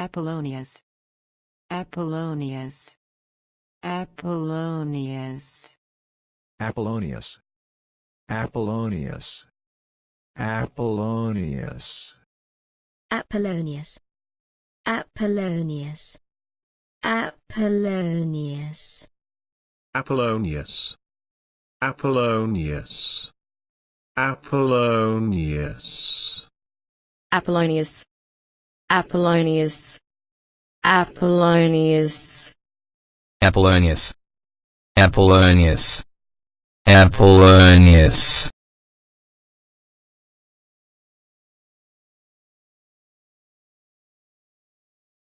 Apollonius Apollonius Apollonius Apollonius Apollonius Apollonius Apollonius Apollonius Apollonius Apollonius Apollonius Apollonius Apollonius Apollonius Apollonius Apollonius Apollonius Apollonius